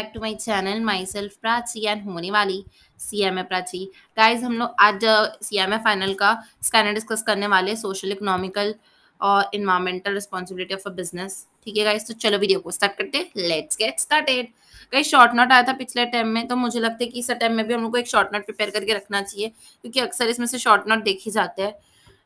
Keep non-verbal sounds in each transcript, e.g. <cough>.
Back to my channel myself Prachi and होने वाली C M A Prachi guys हम लोग आज सी एम ए फाइनल का स्कैनर डिस्कस करने वाले सोशल इकोनॉमिकल और environmental responsibility of a business ठीक है गाइज तो चलो वीडियो को स्टार्ट करते let's get started guys short note आया था पिछले टाइम में तो मुझे लगता है कि इस टाइम में भी हम लोग को एक शॉर्ट नोट प्रिपेयर करके रखना चाहिए क्योंकि अक्सर इसमें से शॉर्ट नोट देखे जाते हैं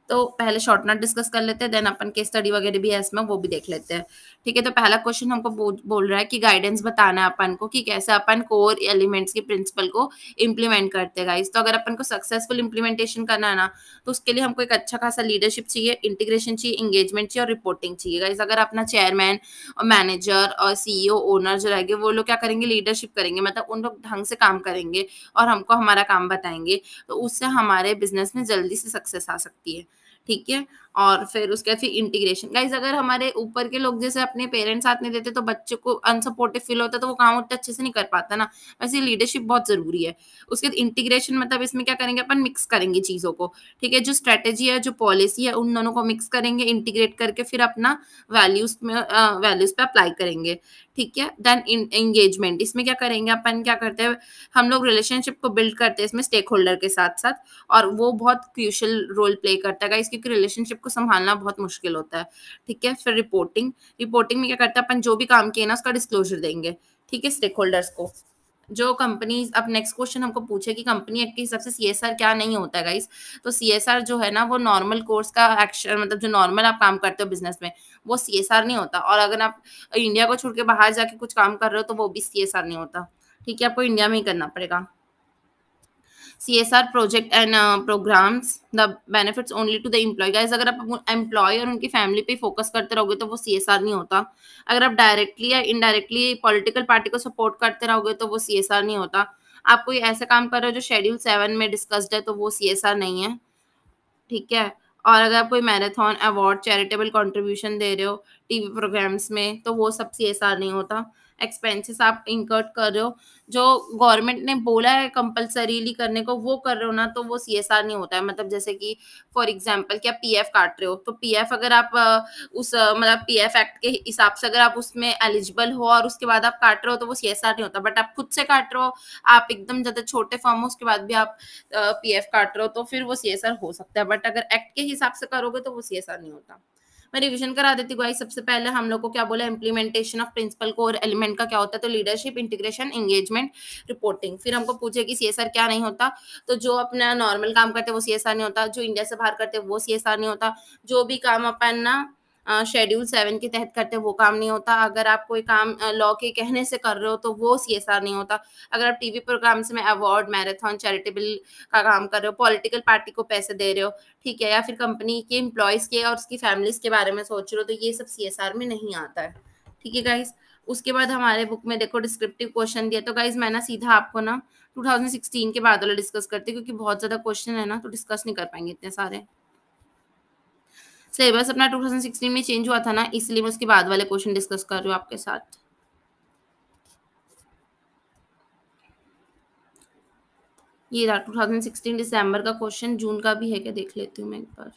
तो पहले शॉर्ट नोट डिस्कस कर लेते हैं देन अपन के स्टडी वगैरह भी है इसमें वो भी देख लेते हैं ठीक है तो पहला क्वेश्चन हमको बोल रहा है कि गाइडेंस बताना है अपन को कि कैसे अपन कोर एलिमेंट्स की प्रिंसिपल को इम्प्लीमेंट करते हैं गाइस तो अगर अपन को सक्सेसफुल इम्प्लीमेंटेशन करना है ना तो उसके लिए हमको एक अच्छा खासा लीडरशिप चाहिए इंटीग्रेशन चाहिए इंगेजमेंट चाहिए और रिपोर्टिंग चाहिए गाइस अगर अपना चेयरमैन और मैनेजर और सीईओ ओनर जो रहेंगे वो लोग क्या करेंगे लीडरशिप करेंगे मतलब उन लोग ढंग से काम करेंगे और हमको हमारा काम बताएंगे तो उससे हमारे बिजनेस में जल्दी से सक्सेस आ सकती है ठीक है और फिर उसके बाद फिर इंटीग्रेशन गाइज अगर हमारे ऊपर के लोग जैसे अपने पेरेंट्स साथ नहीं देते तो बच्चों को अनसपोर्टिव फील होता है तो वो काम उतना अच्छे से नहीं कर पाता ना वैसे लीडरशिप बहुत जरूरी है उसके बाद इंटीग्रेशन मतलब इसमें क्या करेंगे अपन मिक्स करेंगे चीज़ों को ठीक है जो स्ट्रेटेजी है जो पॉलिसी है उन दोनों को मिक्स करेंगे इंटीग्रेट करके फिर अपना वैल्यूज में वैल्यूज पे अप्लाई करेंगे ठीक है देन एंगेजमेंट इसमें क्या करेंगे अपन क्या करते हैं हम लोग रिलेशनशिप को बिल्ड करते हैं इसमें स्टेक होल्डर के साथ साथ और वो बहुत क्रूशल रोल प्ले करता है क्योंकि रिलेशनशिप को संभालना बहुत मुश्किल होता है ठीक है फिर रिपोर्टिंग रिपोर्टिंग में क्या करते हैं अपन जो भी काम किए ना उसका डिस्क्लोजर देंगे ठीक है स्टेक होल्डर्स को जो कंपनी अब नेक्स्ट क्वेश्चन हमको पूछे कि कंपनी एक्ट के हिसाब से सी क्या नहीं होता है गाइस तो सी जो है ना वो नॉर्मल कोर्स का एक्शन मतलब जो नॉर्मल आप काम करते हो बिजनेस में वो सी नहीं होता और अगर आप इंडिया को छोड़ के बाहर जाके कुछ काम कर रहे हो तो वो भी सी नहीं होता ठीक है आपको इंडिया में ही करना पड़ेगा are project and programs the benefits only to the employ guys अगर आप एम्प्लॉय और उनकी फैमिली पे फोकस करते रहोगे तो वो आर नहीं होता अगर आप डायरेक्टली या इनडायरेक्टली पॉलिटिकल पार्टी को सपोर्ट करते रहोगे तो वो आर नहीं होता आप कोई ऐसा काम कर रहे हो जो शेड्यूल सेवन में डिस्कस्ड है तो वो आर नहीं है ठीक है और अगर आप कोई मैराथन अवार्ड चैरिटेबल कॉन्ट्रीब्यूशन दे रहे हो टी वी प्रोग्राम्स में तो वो सब सी एस आर नहीं होता एक्सपेंसेस आप इंकर्ट कर रहे हो जो गवर्नमेंट ने बोला है कंपलसरीली करने को वो कर रहे हो ना तो वो सी एस आर नहीं होता है मतलब जैसे कि फॉर एग्जाम्पल क्या पी एफ काट रहे हो तो पी एफ अगर आप उस मतलब पी एफ एक्ट के हिसाब से अगर आप उसमें एलिजिबल हो और उसके बाद आप काट रहे हो तो वो सी एस आर नहीं होता बट आप खुद से काट रहे हो आप एकदम ज़्यादा छोटे फॉर्म हो उसके बाद भी आप पी एफ काट रहे हो तो फिर वो सी एस आर हो सकता है बट अगर एक्ट के हिसाब से करोगे तो वो सी एस आर नहीं होता मैं रिविजन करा देती हूँ सबसे पहले हम लोग को क्या बोला इम्प्लीमेंटेशन ऑफ प्रिंसिपल को और एलिमेंट का क्या होता है तो लीडरशिप इंटीग्रेशन एंगेजमेंट रिपोर्टिंग फिर हमको पूछे कि सी क्या नहीं होता तो जो अपना नॉर्मल काम करते वो सी नहीं होता जो इंडिया से बाहर करते वो सी नहीं होता जो भी काम अपन ना शेड्यूल सेवन के तहत करते हैं वो काम नहीं होता अगर आप कोई काम लॉ के कहने से कर रहे हो तो वो सी नहीं होता अगर आप टीवी प्रोग्राम से में अवार्ड मैराथन चैरिटेबल का काम कर रहे हो पॉलिटिकल पार्टी को पैसे दे रहे हो ठीक है या फिर कंपनी के एम्प्लॉयज़ के और उसकी फैमिलीज के बारे में सोच रहे हो तो ये सब सी में नहीं आता है ठीक है गाइज़ उसके बाद हमारे बुक में देखो डिस्क्रिप्टिव क्वेश्चन दिया तो गाइज मैं ना सीधा आपको ना 2016 के बाद वाला डिस्कस करती क्योंकि बहुत ज़्यादा क्वेश्चन है ना तो डिस्कस नहीं कर पाएंगे इतने सारे सिलेबस अपना 2016 में चेंज हुआ था ना इसलिए मैं उसके बाद वाले क्वेश्चन डिस्कस कर रही हूँ आपके साथ ये रहा 2016 दिसंबर का क्वेश्चन जून का भी है क्या देख लेती हूँ मैं एक बार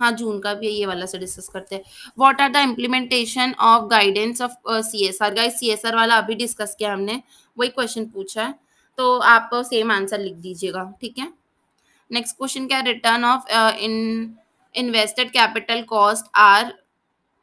हाँ जून का भी है ये वाला से डिस्कस करते हैं what are the implementation of guidance of C S R guide C S R वाला अभी डिस्कस किया हमने वही क्वेश्चन पूछा है तो आप सेम आंसर लिख दीजिएगा ठीक है नेक्स्ट क्वेश्चन क्या return of in invested capital cost are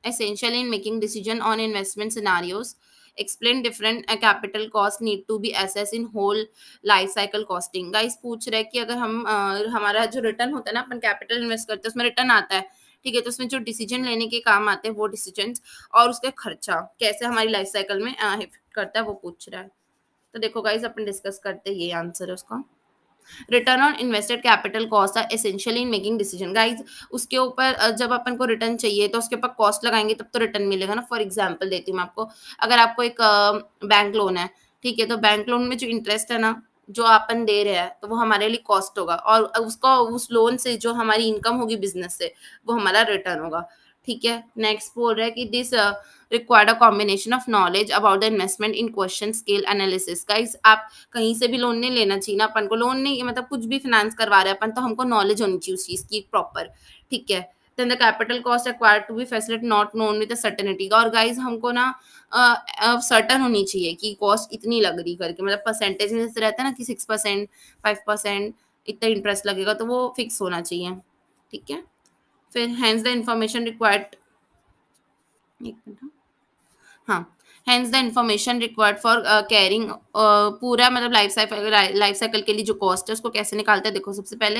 essential in making decision on investment scenarios explain different capital cost need to be assess in whole life cycle costing guys पूछ रहे कि अगर हम uh, हमारा जो return होता है ना अपन कैपिटल इन्वेस्ट करते हैं उसमें रिटर्न आता है ठीक है तो उसमें जो डिसीजन लेने के काम आते हैं वो डिसीजन और उसका खर्चा कैसे हमारी लाइफ साइकिल में इफेक्ट करता है वो पूछ रहा है तो देखो गाइज अपन डिस्कस करते हैं ये आंसर है उसका return on invested capital cost है essentially in making decision guys उसके ऊपर जब अपन को रिटर्न चाहिए तो उसके ऊपर कॉस्ट लगाएंगे तब तो रिटर्न मिलेगा ना फॉर एग्जाम्पल देती हूँ मैं आपको अगर आपको एक बैंक लोन है ठीक है तो बैंक लोन में जो इंटरेस्ट है ना जो अपन दे रहे हैं तो वो हमारे लिए कॉस्ट होगा और उसका उस लोन से जो हमारी इनकम होगी बिजनेस से वो हमारा रिटर्न होगा ठीक है नेक्स्ट बोल रहा है कि this required a combination of knowledge about the investment in question scale analysis guys आप कहीं से भी लोन नहीं लेना चाहिए ना अपन को लोन नहीं मतलब कुछ भी फाइनेंस करवा रहे हैं अपन तो हमको नॉलेज होनी चाहिए उस चीज़ की प्रॉपर ठीक है then the capital cost acquired to be facility not known with का और गाइज हमको ना सर्टन uh, होनी चाहिए कि कॉस्ट इतनी लग रही करके मतलब परसेंटेज में जैसे रहता है ना कि सिक्स परसेंट फाइव परसेंट इतना इंटरेस्ट लगेगा तो वो फिक्स होना चाहिए ठीक है फिर हैंड्स द इंफॉर्मेशन रिक्वायर्ड एक मिनट हाँ। हाँ hands the information required for carrying पूरा मतलब लाइफ साइकिल लाइफ साइकिल के लिए जो कॉस्ट है उसको कैसे निकालते हैं देखो सबसे पहले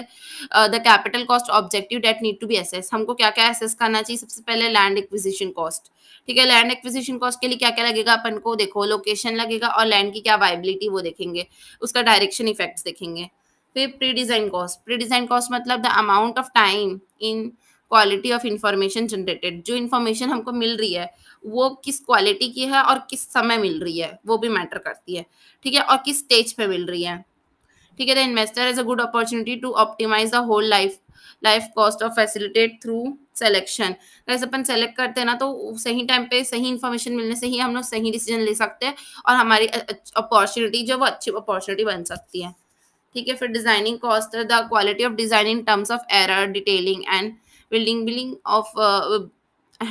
the capital cost objective date need to be assess हमको क्या क्या एसेस करना चाहिए सबसे पहले लैंड एक्विजिशन कॉस्ट ठीक है लैंड एक्विजिशन कॉस्ट के लिए क्या क्या लगेगा अपन को देखो लोकेशन लगेगा और लैंड की क्या वाइबिलिटी वो देखेंगे उसका डायरेक्शन इफेक्ट्स देखेंगे फिर pre design cost pre design cost मतलब the amount of time in quality of information generated जो इन्फॉर्मेशन हमको मिल रही है वो किस क्वालिटी की है और किस समय मिल रही है वो भी मैटर करती है ठीक है और किस स्टेज पे मिल रही है ठीक है the investor is a good opportunity to optimize the whole life life cost of facilitate through selection जैसे अपन सेलेक्ट करते हैं ना तो सही टाइम पे सही इन्फॉर्मेशन मिलने से ही हम लोग सही डिसीजन ले सकते हैं और हमारी अपॉर्चुनिटी जो वो अच्छी अपॉर्चुनिटी बन सकती है ठीक है फिर designing cost the quality of design in terms of error detailing and building building of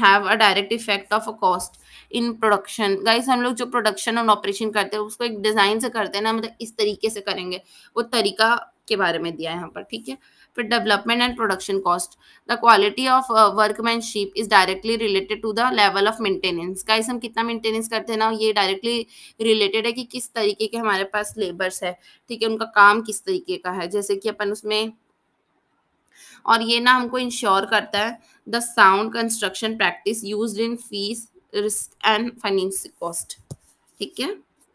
have a direct effect of a cost in production guys हम लोग जो प्रोडक्शन और ऑपरेशन करते हैं उसको एक डिज़ाइन से करते हैं ना मतलब इस तरीके से करेंगे वो तरीका के बारे में दिया है यहाँ पर ठीक है फिर development and production cost the quality of workmanship is directly related to the level of maintenance guys हम कितना मेंटेनेंस करते हैं ना ये डायरेक्टली रिलेटेड है कि किस तरीके के हमारे पास लेबर्स है ठीक है उनका काम किस तरीके का है जैसे कि अपन उसमें और ये ना हमको इंश्योर करता है the sound construction practice use in fees risk and finance cost ठीक है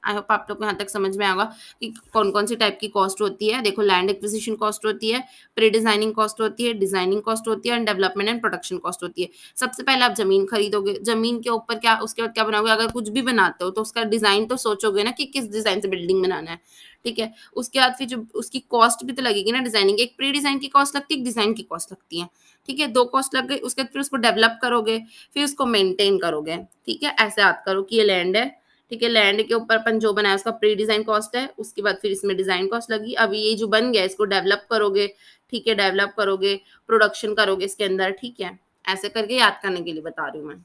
आई होप आप लोग यहाँ तक समझ में आएगा कि कौन कौन सी टाइप की कॉस्ट होती है देखो लैंड एक्विजिशन कॉस्ट होती है प्री डिजाइनिंग कॉस्ट होती है डिजाइनिंग कॉस्ट होती है and development and production cost होती है सबसे पहले आप जमीन खरीदोगे जमीन के ऊपर क्या उसके बाद क्या बनाओगे अगर कुछ भी बनाते हो तो उसका डिजाइन तो सोचोगे ना कि किस डिजाइन से बिल्डिंग बनाना है ठीक है उसके बाद फिर जो उसकी कॉस्ट भी तो लगेगी ना डिजाइनिंग एक प्री डिजाइन की कॉस्ट लगती है एक डिजाइन की कॉस्ट लगती है ठीक है दो कॉस्ट लग गई उसके बाद फिर उसको डेवलप करोगे फिर उसको मेंटेन करोगे ठीक है ऐसे याद करो कि ये लैंड है ठीक है लैंड के ऊपर अपन जो बनाया उसका प्री डिजाइन कॉस्ट है उसके बाद फिर इसमें डिजाइन कॉस्ट लगी अभी ये जो बन गया इसको डेवलप करोगे ठीक है डेवलप करोगे प्रोडक्शन करोगे इसके अंदर ठीक है ऐसे करके याद करने के लिए बता रही हूँ मैं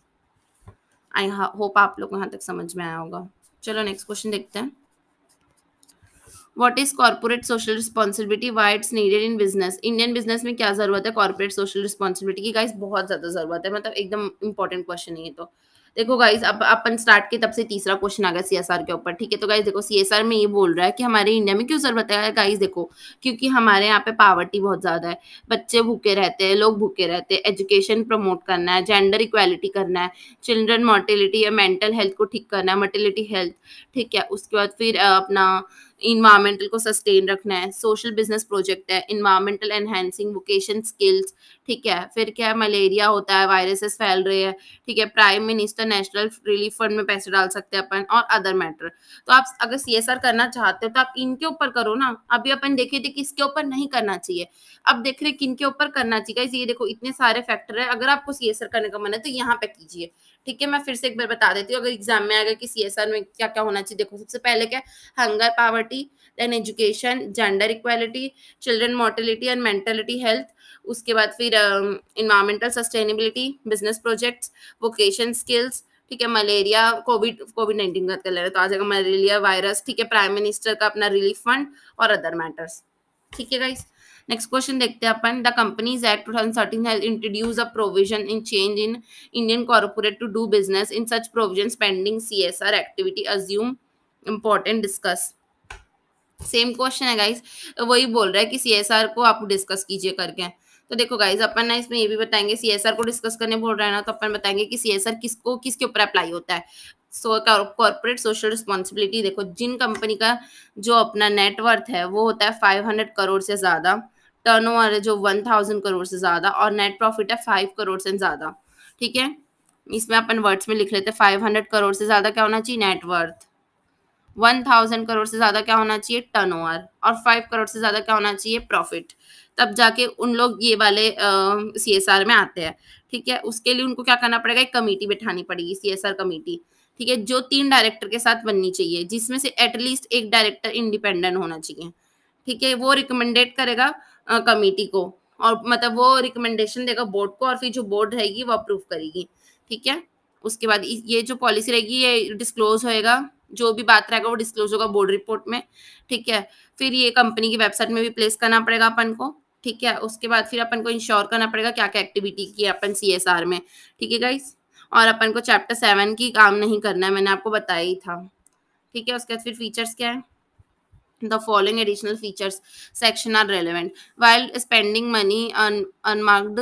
आई होप आप लोग यहाँ तक समझ में आया होगा चलो नेक्स्ट क्वेश्चन देखते हैं what is corporate social responsibility why it's needed in business Indian business में क्या जरूरत है कॉर्पोरेट सोशल रिस्पॉन्सिबिलिटी की गाइस बहुत ज्यादा जरूरत है मतलब एकदम इंपॉर्टेंट क्वेश्चन है ये तो देखो गाइज अब अपन स्टार्ट के तब से तीसरा क्वेश्चन आ गया सी के ऊपर ठीक है तो गाइज देखो सी में ये बोल रहा है कि हमारे इंडिया में क्यों जरूरत है गाइज देखो क्योंकि हमारे यहाँ पे पावर्टी बहुत ज्यादा है बच्चे भूखे रहते हैं लोग भूखे रहते हैं एजुकेशन प्रमोट करना है जेंडर इक्वालिटी करना है चिल्ड्रन मोर्टिलिटी या मेंटल हेल्थ को ठीक करना है मोर्टिलिटी हेल्थ ठीक है उसके बाद फिर अपना इन्वायरमेंटल को सस्टेन रखना है सोशल बिजनेस प्रोजेक्ट है इन्वायरमेंटल एनहेंसिंग वोकेशन स्किल्स ठीक है फिर क्या है मलेरिया होता है वायरसेस फैल रहे हैं ठीक है prime minister national relief fund में पैसे डाल सकते हैं अपन और अदर मैटर तो आप अगर सी करना चाहते हो तो आप इनके ऊपर करो ना अभी अपन देखे थे कि इसके ऊपर नहीं करना चाहिए अब देख रहे किन के ऊपर करना चाहिए ये देखो इतने सारे फैक्टर है अगर आपको सी करने का मन है तो यहाँ पे कीजिए ठीक है मैं फिर से एक बार बता देती हूँ अगर एग्जाम में आएगा कि सी में क्या क्या होना चाहिए देखो सबसे पहले क्या hunger poverty then education gender equality children mortality and mentality health उसके बाद फिर environmental sustainability business projects vocation skills ठीक है मलेरिया कोविड कोविड नाइन्टीन बात कर ले रहे तो आ जाएगा मलेरिया वायरस ठीक है प्राइम मिनिस्टर का अपना रिलीफ फंड और अदर मैटर्स ठीक है गाइज़ नेक्स्ट क्वेश्चन देखते हैं अपन the companies act two thousand thirteen has introduce a provision in change in Indian corporate to do business in such provision pending C S R activity assume important discuss same question है guys वही बोल रहा है कि सी को आप discuss कीजिए करके तो देखो गाइज अपन ना इसमें ये भी बताएंगे सी एस आर को डिस्कस करने बोल रहे हैं ना तो अपन बताएंगे कि सी किसको किसके ऊपर अप्लाई होता है सो कॉर्पोरेट सोशल रिस्पॉन्सिबिलिटी देखो जिन कंपनी का जो अपना नेटवर्थ है वो होता है फाइव हंड्रेड करोड़ से ज़्यादा टर्न ओवर है जो वन थाउजेंड करोड़ से ज़्यादा और नेट प्रॉफिट है फाइव करोड़ से ज़्यादा ठीक है इसमें अपन वर्ड्स में लिख लेते फाइव हंड्रेड करोड़ से ज़्यादा क्या होना चाहिए नेटवर्थ वन थाउजेंड करोड़ से ज़्यादा क्या होना चाहिए टर्न ओवर और फाइव करोड़ से ज़्यादा क्या होना चाहिए प्रॉफिट तब जाके उन लोग ये वाले सी एस आर में आते हैं ठीक है उसके लिए उनको क्या करना पड़ेगा एक कमेटी बैठानी पड़ेगी सी एस आर कमेटी ठीक है जो तीन डायरेक्टर के साथ बननी चाहिए जिसमें से एटलीस्ट एक डायरेक्टर इंडिपेंडेंट होना चाहिए ठीक है वो रिकमेंडेड करेगा कमेटी को और मतलब वो रिकमेंडेशन देगा बोर्ड को और फिर जो बोर्ड रहेगी वो अप्रूव करेगी ठीक है उसके बाद ये जो पॉलिसी रहेगी ये डिस्क्लोज होएगा जो भी बात रहेगा वो डिस्क्लोज होगा बोर्ड रिपोर्ट में ठीक है फिर ये कंपनी की वेबसाइट में भी प्लेस करना पड़ेगा अपन को ठीक है उसके बाद फिर अपन को इंश्योर करना पड़ेगा क्या क्या एक्टिविटी की अपन सी एस आर में ठीक है गाइस और अपन को चैप्टर सेवन की काम नहीं करना है मैंने आपको बताया ही था ठीक है उसके बाद फिर फीचर्स क्या है the following additional features section are relevant. While spending money on unmarked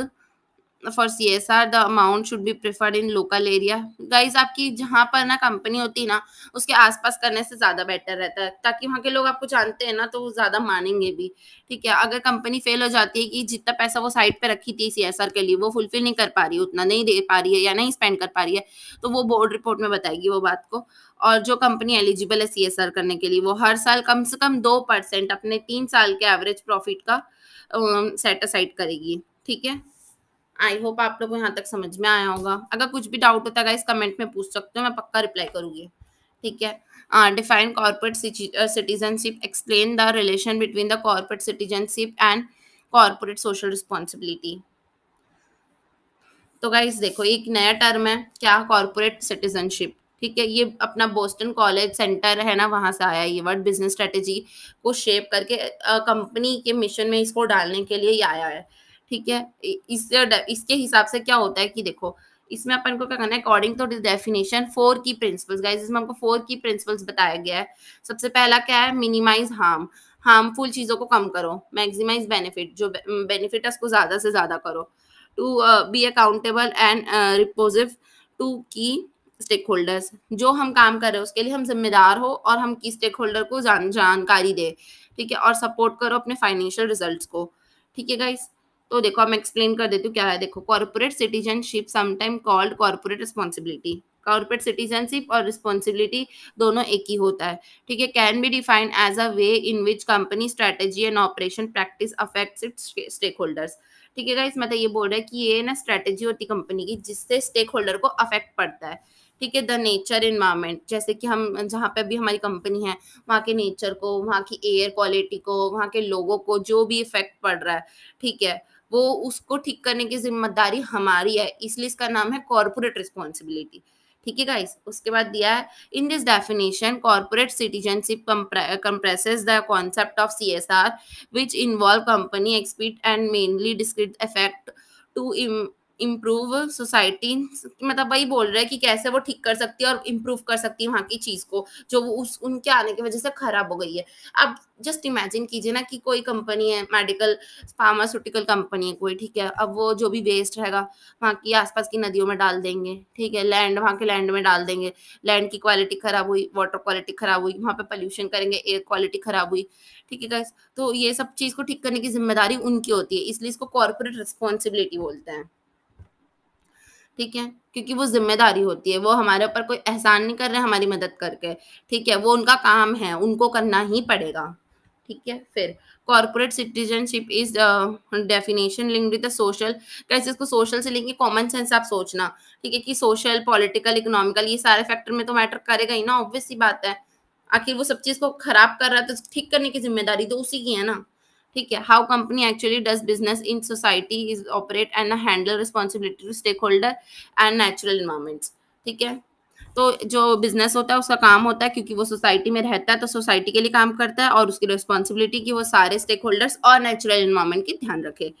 for C S R the amount should be preferred in local area guys आपकी जहाँ पर ना कंपनी होती है ना उसके आसपास करने से ज़्यादा बेटर रहता है ताकि वहाँ के लोग आपको जानते हैं ना तो वो ज़्यादा मानेंगे भी ठीक है अगर कंपनी फेल हो जाती है कि जितना पैसा वो साइड पर रखी थी सी एस आर के लिए वो फुलफिल नहीं कर पा रही उतना नहीं दे पा रही है या नहीं स्पेंड कर पा रही है तो वो बोर्ड रिपोर्ट में बताएगी वो बात को और जो कंपनी एलिजिबल है सी एस आर करने के लिए वो हर साल कम से कम दो परसेंट अपने तीन साल के एवरेज प्रॉफिट का सेट um, असाइड करेगी ठीक है आई होप आप लोगों को यहाँ तक समझ में आया होगा अगर कुछ भी डाउट होता है इस कमेंट में पूछ सकते हो मैं पक्का रिप्लाई करूंगी ठीक है define corporate citizenship explain the relation between the corporate citizenship and corporate social responsibility तो गाइज देखो एक नया टर्म है क्या कॉर्पोरेट सिटीजनशिप ठीक है ये अपना बोस्टन कॉलेज सेंटर है ना वहाँ से आया ये वर्ड बिजनेस स्ट्रेटेजी को शेप करके कंपनी uh, के मिशन में इसको डालने के लिए ये आया है ठीक है इस इसके हिसाब से क्या होता है कि देखो इसमें अपन को क्या करना है अकॉर्डिंग टू डेफिनेशन फोर की प्रिंसिपल्स गाइस इसमें हमको फोर की प्रिंसिपल्स बताया गया है सबसे पहला क्या है मिनिमाइज हार्म हार्मफुल चीज़ों को कम करो मैक्सिमाइज बेनिफिट जो बेनिफिट mm, है उसको ज़्यादा से ज़्यादा करो to be accountable and responsive to की स्टेक होल्डर्स जो हम काम कर रहे हैं उसके लिए हम जिम्मेदार हो और हम की स्टेक होल्डर को जान जानकारी दे ठीक है और सपोर्ट करो अपने फाइनेंशियल रिजल्ट्स को ठीक है गाइस तो देखो अब मैं एक्सप्लेन कर देती हूँ क्या है देखो corporate citizenship sometime called corporate responsibility corporate citizenship और रिस्पॉन्सिबिलिटी दोनों एक ही होता है ठीक है can be defined as a way in which company strategy and operation practice affect its stakeholders ठीक है इसमें मतलब ये बोल रहा है कि ये ना स्ट्रैटेजी होती कंपनी की जिससे स्टेक होल्डर को अफेक्ट पड़ता है ठीक है द नेचर इन्वायरमेंट जैसे कि हम जहाँ पे भी हमारी कंपनी है वहाँ के नेचर को वहाँ की एयर क्वालिटी को वहाँ के लोगों को जो भी इफेक्ट पड़ रहा है ठीक है वो उसको ठीक करने की जिम्मेदारी हमारी है इसलिए इसका नाम है कॉरपोरेट रिस्पॉन्सिबिलिटी ठीक है गाइस उसके बाद दिया है in this definition corporate citizenship comprises the concept of C S R which involve company explicit and mainly discrete effect to improve society मतलब वही बोल रहा है कि कैसे वो ठीक कर सकती है और इम्प्रूव कर सकती है वहाँ की चीज़ को जो वो उस उनके आने की वजह से ख़राब हो गई है अब जस्ट इमेजिन कीजिए ना कि कोई कंपनी है मेडिकल फार्मास्यूटिकल कंपनी है कोई ठीक है अब वो जो भी वेस्ट रहेगा वहाँ की आसपास की नदियों में डाल देंगे ठीक है लैंड वहाँ के लैंड में डाल देंगे लैंड की क्वालिटी ख़राब हुई वाटर क्वालिटी ख़राब हुई वहाँ पर पॉल्यूशन करेंगे एयर क्वालिटी ख़राब हुई ठीक है तो ये सब चीज़ को ठीक करने की जिम्मेदारी उनकी होती है इसलिए इसको कॉर्पोरेट रिस्पॉन्सिबिलिटी बोलते हैं ठीक है क्योंकि वो जिम्मेदारी होती है वो हमारे ऊपर कोई एहसान नहीं कर रहे हमारी मदद करके ठीक है वो उनका काम है उनको करना ही पड़ेगा ठीक है फिर corporate citizenship is definition linked with the social कैसे इसको सोशल से लेंगे कॉमन सेंस आप सोचना ठीक है कि सोशल पॉलिटिकल इकोनॉमिकल ये सारे फैक्टर में तो मैटर करेगा ही ना ऑब्वियस ही बात है आखिर वो सब चीज़ को खराब कर रहा है तो ठीक करने की जिम्मेदारी तो उसी की है ना ठीक है how company actually does business in society is operate and handle responsibility to stakeholder and natural environments ठीक है तो जो बिजनेस होता है उसका काम होता है क्योंकि वो सोसाइटी में रहता है तो सोसाइटी के लिए काम करता है और उसकी रिस्पॉन्सिबिलिटी की वो सारे स्टेक होल्डर्स और नेचुरल इन्वायरमेंट की ध्यान रखे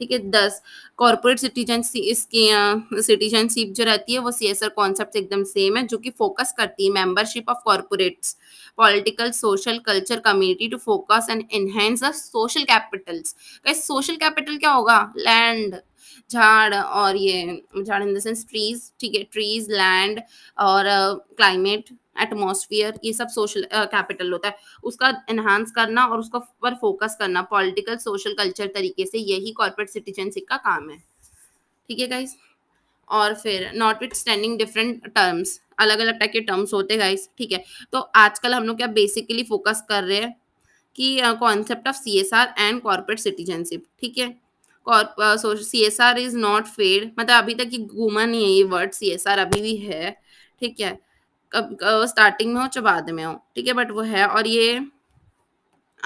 ठीक है दस कॉर्पोरेट सिटीजनशिप सिटीजनशिप जो रहती है वो सी एस आर कॉन्सेप्ट एकदम सेम है जो कि फोकस करती है membership of corporates political social culture community to focus and enhance the social capitals guys social capital क्या होगा लैंड झाड़ और ये झाड़ इन द सेंस ट्रीज ठीक है ट्रीज लैंड और क्लाइमेट uh, एटमोसफियर ये सब सोशल कैपिटल uh, होता है उसका एनहांस करना और उसका पर फोकस करना पॉलिटिकल सोशल कल्चर तरीके से यही कॉर्पोरेट सिटीजनशिप का काम है ठीक है गाइज और फिर notwithstanding different terms अलग अलग टाइप के टर्म्स होते गाइस ठीक है तो आजकल हम लोग क्या बेसिकली फोकस कर रहे हैं कि concept of C S R and corporate citizenship ठीक है C S R is not fad मतलब अभी तक ये घूमा नहीं है ये वर्ड सी एस आर अभी भी है ठीक है कब स्टार्टिंग में हो चाहे बाद में हो ठीक है बट वो है और ये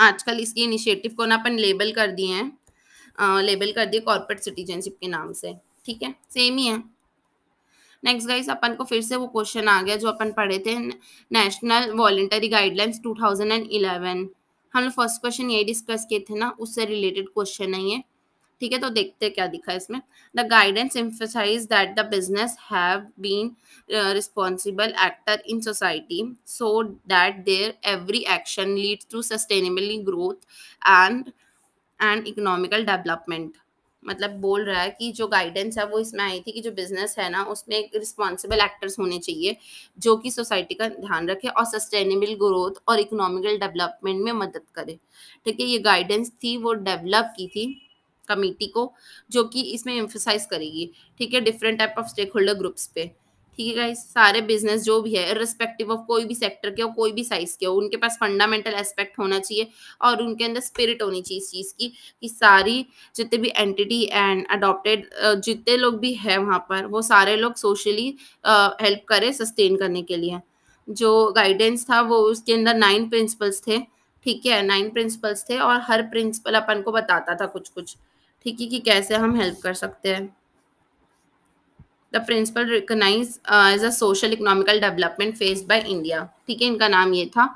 आजकल इसकी इनिशिएटिव को ना अपन लेबल कर दिए हैं लेबल कर दिए कॉर्पोरेट सिटीजनशिप के नाम से ठीक है सेम ही है नेक्स्ट गाइस अपन को फिर से वो क्वेश्चन आ गया जो अपन पढ़े थे नेशनल वॉलेंटरी गाइडलाइंस 2011 हम लोग फर्स्ट क्वेश्चन यही डिस्कस किए थे ना उससे रिलेटेड क्वेश्चन है ये ठीक है तो देखते क्या दिखा इसमें the guidance emphasise that the business have been responsible actor in society so that their every action leads to sustainably growth and and economical development मतलब बोल रहा है कि जो गाइडेंस है वो इसमें आई थी कि जो बिजनेस है ना उसमें एक रिस्पॉन्सिबल एक्टर्स होने चाहिए जो कि सोसाइटी का ध्यान रखे और सस्टेनेबल ग्रोथ और इकोनॉमिकल डेवलपमेंट में मदद करे ठीक है ये गाइडेंस थी वो डेवलप की थी कमेटी को जो कि इसमें एम्फोसाइज करेगी ठीक है different type of stakeholder groups पे ठीक है सारे बिजनेस जो भी है रिस्पेक्टिव ऑफ कोई भी सेक्टर के हो कोई भी साइज के हो उनके पास फंडामेंटल एस्पेक्ट होना चाहिए और उनके अंदर स्पिरिट होनी चाहिए इस चीज़ की कि सारी जितने भी एंटिटी एंड अडोप्टेड जितने लोग भी है वहाँ पर वो सारे लोग सोशली हेल्प करें सस्टेन करने के लिए जो गाइडेंस था वो उसके अंदर नाइन प्रिंसिपल्स थे ठीक है नाइन प्रिंसिपल्स थे और हर प्रिंसिपल अपन को बताता था कुछ कुछ ठीक है कि कैसे हम हेल्प कर सकते हैं the principle recognise as a social economical development faced by India ठीक है इनका नाम ये था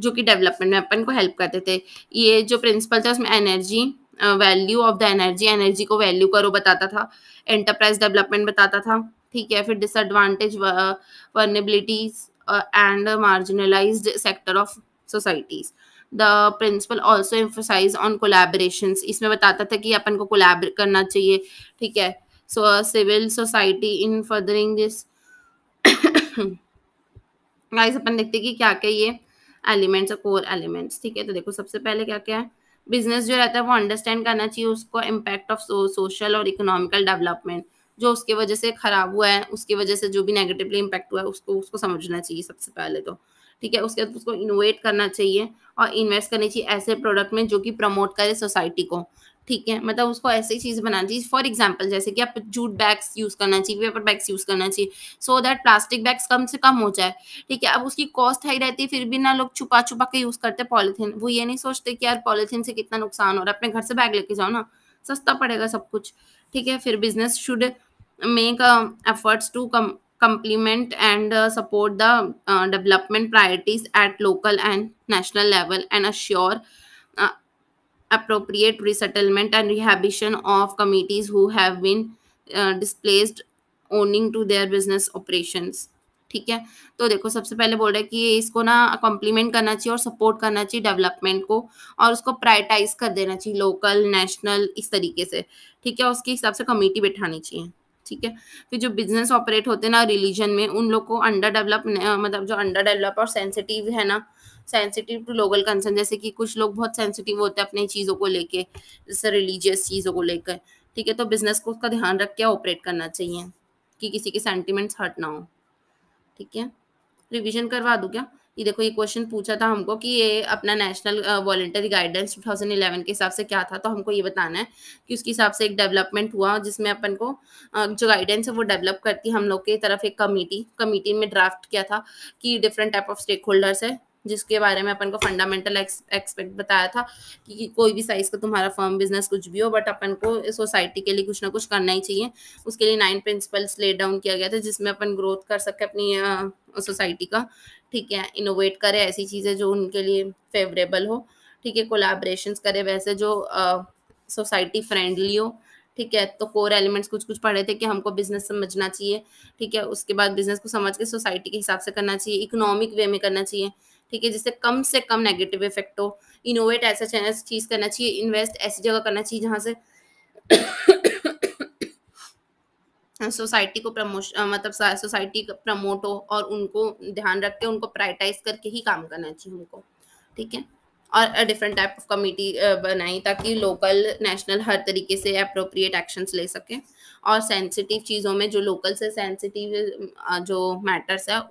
जो कि डेवलपमेंट में अपन को हेल्प करते थे ये जो प्रिंसिपल था उसमें energy value of the energy energy को वैल्यू करो बताता था एंटरप्राइज डेवलपमेंट बताता था ठीक है फिर disadvantage vulnerabilities and marginalised sector of societies the principle also emphasise on collaboration इसमें बताता था कि अपन को कोलेबरेट करना चाहिए ठीक है so a civil society in furthering this <coughs> guys अपन देखते हैं कि क्या क्या ये एलिमेंट्स और कोर एलिमेंट्स ठीक है तो देखो सबसे पहले क्या क्या है बिजनेस जो रहता है वो अंडरस्टैंड करना चाहिए उसको इम्पैक्ट ऑफ सोशल और इकोनॉमिकल डेवलपमेंट जो उसके वजह से खराब हुआ है उसकी वजह से जो भी नेगेटिवली इम्पैक्ट हुआ है उसको उसको समझना चाहिए सबसे पहले तो ठीक है उसके बाद उसको इनोवेट करना चाहिए और इन्वेस्ट करनी चाहिए ऐसे प्रोडक्ट में जो कि प्रमोट करे सोसाइटी को ठीक है मतलब उसको ऐसी चीज़ बनानी चाहिए फॉर एग्जाम्पल जैसे कि आप जूट बैग्स यूज़ करना चाहिए पेपर बैग्स यूज़ करना चाहिए सो दैट प्लास्टिक बैग्स कम से कम हो जाए ठीक है अब उसकी कॉस्ट हाई रहती है फिर भी ना लोग छुपा छुपा के यूज़ करते पॉलीथीन वो ये नहीं सोचते कि यार पॉलीथीन से कितना नुकसान हो रहा है अपने घर से बैग लेके जाओ ना सस्ता पड़ेगा सब कुछ ठीक है फिर business should make efforts to come complement and support the development priorities at local and national level and assure appropriate resettlement and rehabilitation of committees who have been uh, displaced owning to their business operations ठीक है तो देखो सबसे पहले बोल रहे कि इसको ना कॉम्प्लीमेंट करना चाहिए और सपोर्ट करना चाहिए डेवलपमेंट को और उसको प्रायटाइज कर देना चाहिए लोकल नेशनल इस तरीके से ठीक है उसके हिसाब से कमेटी बैठानी चाहिए ठीक है फिर जो बिजनेस ऑपरेट होते हैं ना रिलीजन में उन लोग को अंडर डेवलप मतलब जो अंडर डेवलप और सेंसिटिव है ना सेंसिटिव टू लोकल कंसर्न जैसे कि कुछ लोग बहुत सेंसिटिव होते हैं अपनी चीज़ों को लेके जैसे रिलीजियस चीज़ों को लेकर ठीक है तो बिजनेस को उसका ध्यान रख के ऑपरेट करना चाहिए कि किसी के सेंटिमेंट्स हट ना हो ठीक है रिविजन करवा दूँ क्या ये देखो ये क्वेश्चन पूछा था हमको कि ये अपना नेशनल वॉलेंटरी गाइडेंस 2011 के हिसाब से क्या था तो हमको ये बताना है कि उसके हिसाब से एक डेवलपमेंट हुआ जिसमें अपन को जो गाइडेंस है वो डेवलप करती हम लोग की तरफ एक कमेटी कमेटी में ड्राफ्ट किया था कि different type of stakeholders है जिसके बारे में अपन को फंडामेंटल एक्सपेक्ट बताया था कि कोई भी साइज का तुम्हारा फर्म बिजनेस कुछ भी हो बट अपन को सोसाइटी के लिए कुछ ना कुछ करना ही चाहिए उसके लिए नाइन प्रिंसिपल्स ले डाउन किया गया था जिसमें अपन ग्रोथ कर सके अपनी सोसाइटी का ठीक है इनोवेट करे ऐसी चीज़ें जो उनके लिए फेवरेबल हो ठीक है कोलाब्रेशन करे वैसे जो सोसाइटी फ्रेंडली हो ठीक है तो कोर एलिमेंट्स कुछ कुछ पढ़े थे कि हमको बिजनेस समझना चाहिए ठीक है उसके बाद बिजनेस को समझ के सोसाइटी के हिसाब से करना चाहिए इकोनॉमिक वे में करना चाहिए ठीक है जिससे कम से कम नेगेटिव इफेक्ट हो इनोवेट ऐसा चीज करना चाहिए इन्वेस्ट ऐसी जगह करना चाहिए जहाँ से सोसाइटी को प्रमोशन मतलब सोसाइटी प्रमोट हो और उनको ध्यान रख के उनको प्रायटाइज करके ही काम करना चाहिए उनको ठीक है और डिफरेंट टाइप ऑफ कमेटी बनाई ताकि लोकल नेशनल हर तरीके से अप्रोप्रिएट एक्शन ले सकें और सेंसिटिव चीज़ों में जो लोकल से सेंसिटिव जो मैटर्स है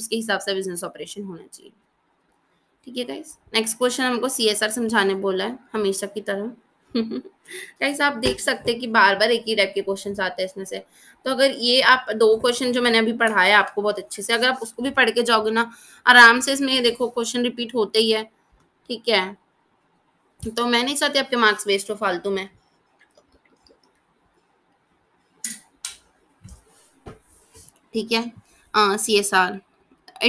उसके हिसाब से बिजनेस ऑपरेशन होना चाहिए ठीक है गाइस नेक्स्ट क्वेश्चन हमको सी एस आर समझाने बोला है हमेशा की तरह गाइस <laughs> आप देख सकते हैं कि बार बार एक ही टाइप के क्वेश्चन आते हैं इसमें से तो अगर ये आप दो क्वेश्चन जो मैंने अभी पढ़ाया आपको बहुत अच्छे से अगर आप उसको भी पढ़ के जाओगे ना आराम से इसमें देखो क्वेश्चन रिपीट होते ही है ठीक है तो मैं नहीं चाहती आपके मार्क्स वेस्ट हो फालतू में ठीक है C S R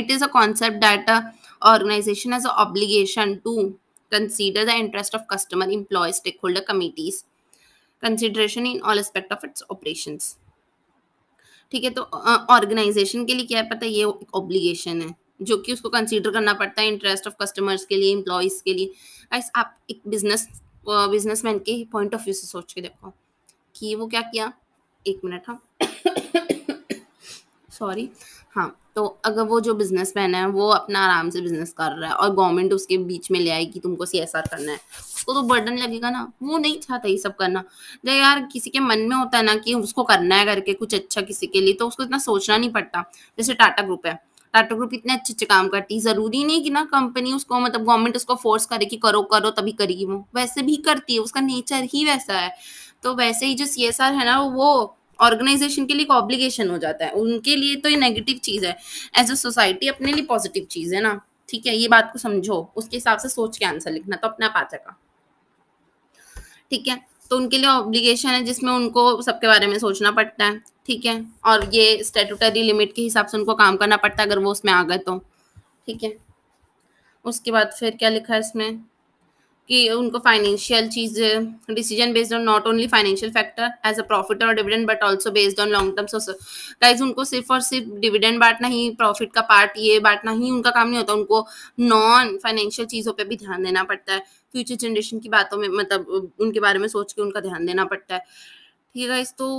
it is a concept that a organization has an obligation to consider the interest of customer, employee, stakeholder committees, consideration in all aspect of its operations. ठीक है तो ऑर्गेनाइजेशन uh, के लिए क्या है पता है ये ऑब्लिगेशन है जो कि उसको कंसीडर करना पड़ता है इंटरेस्ट ऑफ कस्टमर्स के लिए इम्प्लॉयज के लिए आप एक बिजनेस बिजनेसमैन के पॉइंट ऑफ व्यू से सोच के देखो कि वो क्या किया एक मिनट हाँ सॉरी हाँ तो अगर वो जो बिजनेस मैन है वो अपना आराम से बिजनेस कर रहा है और गवर्नमेंट उसके बीच में ले आएगी तुमको सी एस आर करना है उसको तो बर्डन लगेगा ना वो नहीं चाहता ये सब करना जब यार किसी के मन में होता है ना कि उसको करना है करके कुछ अच्छा किसी के लिए तो उसको इतना सोचना नहीं पड़ता जैसे टाटा ग्रुप है टाटा ग्रुप इतने अच्छे अच्छे काम करती है जरूरी नहीं कि ना कंपनी उसको मतलब गवर्नमेंट उसको फोर्स करे कि करो करो तभी करेगी वो वैसे भी करती है उसका नेचर ही वैसा है तो वैसे ही जो सी एस आर है ना वो ऑर्गेनाइजेशन के लिए एक ऑब्लिगेशन हो जाता है उनके लिए तो ये नेगेटिव चीज़ है एज अ सोसाइटी अपने लिए पॉजिटिव चीज़ है ना ठीक है ये बात को समझो उसके हिसाब से सोच के आंसर लिखना तो अपने आप आ जाएगा ठीक है तो उनके लिए ऑब्लिगेशन है जिसमें उनको सबके बारे में सोचना पड़ता है ठीक है और ये स्टेटूटरी लिमिट के हिसाब से उनको काम करना पड़ता है अगर वो उसमें आ गए तो ठीक है उसके बाद फिर क्या लिखा है इसमें कि उनको फाइनेंशियल चीज decision based on not only financial factor as a profit और dividend but also based on long term सोसो गाइज उनको सिर्फ और सिर्फ डिविडेंड बांटना ही प्रॉफिट का पार्ट ये बांटना ही उनका काम नहीं होता उनको नॉन फाइनेंशियल चीज़ों पर भी ध्यान देना पड़ता है फ्यूचर जनरेशन की बातों में मतलब उनके बारे में सोच के उनका ध्यान देना पड़ता है ठीक है तो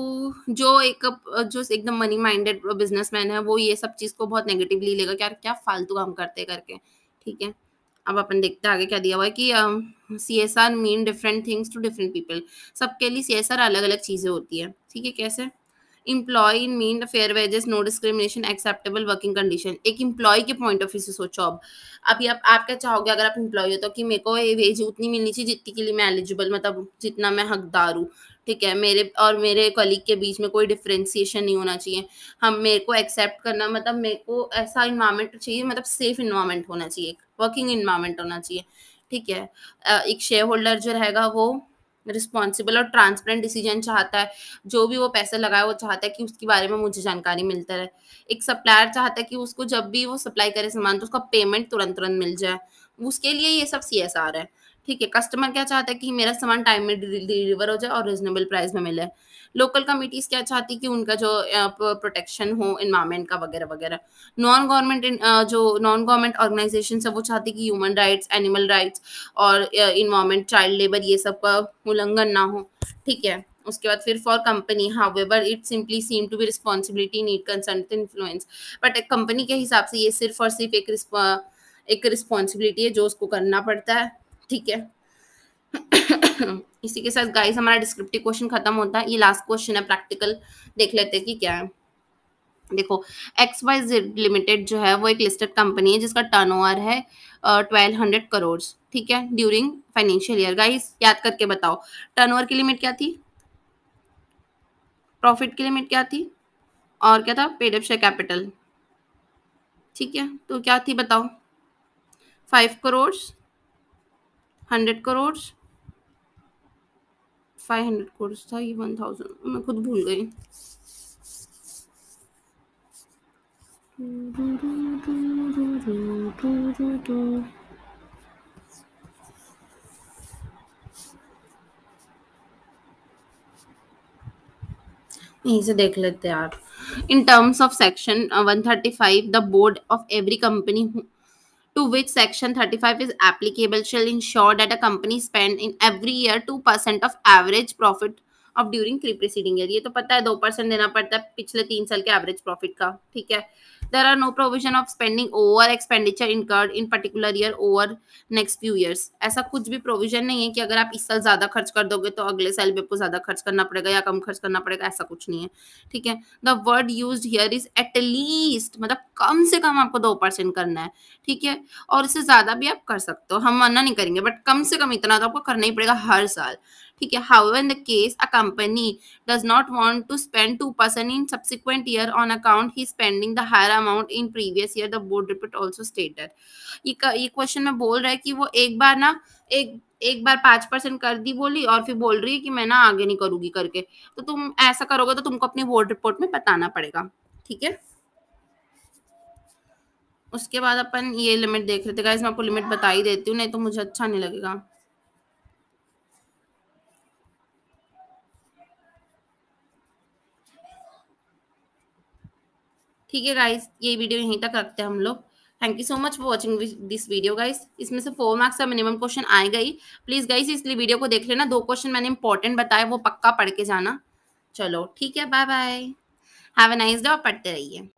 जो एक जो एकदम मनी माइंडेड बिजनेसमैन है वो ये सब चीज़ को बहुत नेगेटिवली लेगा क्या क्या फालतू काम करते करके ठीक है अब अपन देखते हैं आगे क्या दिया हुआ है कि C S R mean different things to different people सबके लिए सी एस आर अलग अलग चीज़ें होती है ठीक है कैसे employ mean fair wages no discrimination acceptable working condition एक इम्प्लॉय के पॉइंट ऑफ व्यू से सोचो अब अभी आप आप क्या चाहोगे अगर आप इम्प्लॉय हो तो कि मेरे को ये वेज उतनी मिलनी चाहिए जितनी के लिए मैं एलिजिबल मतलब जितना मैं हकदार हूँ ठीक है मेरे और मेरे कलीग के बीच में कोई डिफ्रेंसीशन नहीं होना चाहिए हम मेरे को एक्सेप्ट करना मतलब मेरे को ऐसा इन्वामेंट चाहिए मतलब सेफ इन्वामेंट होना चाहिए वर्किंग इन्वामेंट होना चाहिए ठीक है एक शेयर होल्डर जो रहेगा वो रिस्पॉन्सिबल और ट्रांसपेरेंट डिसीजन चाहता है जो भी वो पैसा लगाए वो चाहता है कि उसके बारे में मुझे जानकारी मिलता रहे एक सप्लायर चाहता है कि उसको जब भी वो सप्लाई करे सामान तो उसका पेमेंट तुरंत तुरंत मिल जाए उसके लिए ये सब सी है ठीक है कस्टमर क्या चाहता है कि मेरा सामान टाइम में डिलीवर हो जाए और रिजनेबल प्राइस में मिले लोकल कमिटीज क्या चाहती कि उनका जो प्रोटेक्शन हो इन्वायरमेंट का वगैरह वगैरह नॉन गवर्नमेंट जो नॉन गवर्नमेंट ऑर्गेनाइजेशन है वो चाहती कि ह्यूमन राइट्स एनिमल राइट्स और इन्वायरमेंट चाइल्ड लेबर ये सब का उल्लंघन ना हो ठीक है उसके बाद फिर for company however it simply seem to be responsibility need concern influence but company के हिसाब से ये सिर्फ और सिर्फ एक एक रिस्पॉन्सिबिलिटी है जो उसको करना पड़ता है ठीक है <coughs> इसी के साथ गाइस हमारा डिस्क्रिप्टिव क्वेश्चन खत्म होता है ये लास्ट क्वेश्चन है प्रैक्टिकल देख लेते हैं कि क्या है देखो एक्स वाई जेड लिमिटेड जो है वो एक लिस्टेड कंपनी है जिसका टर्नओवर है ट्वेल्व हंड्रेड करोड़ ठीक है ड्यूरिंग फाइनेंशियल ईयर गाइस याद करके बताओ टर्नओवर की लिमिट क्या थी प्रॉफिट की लिमिट क्या थी और क्या था पेड अप शेयर कैपिटल ठीक है तो क्या थी बताओ five crore hundred crore five hundred crore था ये वन थाउजेंड मैं खुद भूल गई यहीं से देख लेते हैं यार in terms of section 135 the board of every company to which section 35 is applicable shall ensure that a company spend in every year 2% of average profit of during pre preceding year ye to pata hai 2% dena padta hai pichle 3 saal ke average profit ka theek hai there are no provision of spending over expenditure incurred in particular year over next few years ऐसा कुछ भी provision नहीं है कि अगर आप इस साल ज्यादा खर्च कर दोगे तो अगले साल भी आपको ज्यादा खर्च करना पड़ेगा या कम खर्च करना पड़ेगा ऐसा कुछ नहीं है ठीक है the word use here is at least मतलब कम से कम आपको दो परसेंट करना है ठीक है और इससे ज्यादा भी आप कर सकते हो हम मना नहीं करेंगे बट कम से कम इतना तो आपको करना ही पड़ेगा हर साल ठीक है how in the case a company does not want to spend two percent in subsequent year on account ही spending the higher amount in previous year the board report also stated ये क्वेश्चन में बोल रहा है कि वो एक बार ना एक एक बार पांच परसेंट कर दी बोली और फिर बोल रही है कि मैं ना आगे नहीं करूंगी करके तो तुम ऐसा करोगे तो तुमको अपनी बोर्ड रिपोर्ट में बताना पड़ेगा ठीक है उसके बाद अपन ये लिमिट देख रहे थे मैं आपको लिमिट बता ही देती हूँ नहीं तो मुझे अच्छा नहीं लगेगा ठीक है गाइज ये वीडियो यहीं तक रखते हैं हम लोग thank you so much for watching this video guys इसमें से फोर मार्क्स का मिनिमम क्वेश्चन आए गई प्लीज गाइस इसलिए वीडियो को देख लेना दो क्वेश्चन मैंने इंपॉर्टेंट बताया वो पक्का पढ़ के जाना चलो ठीक है bye bye have a nice day और पढ़ते रहिए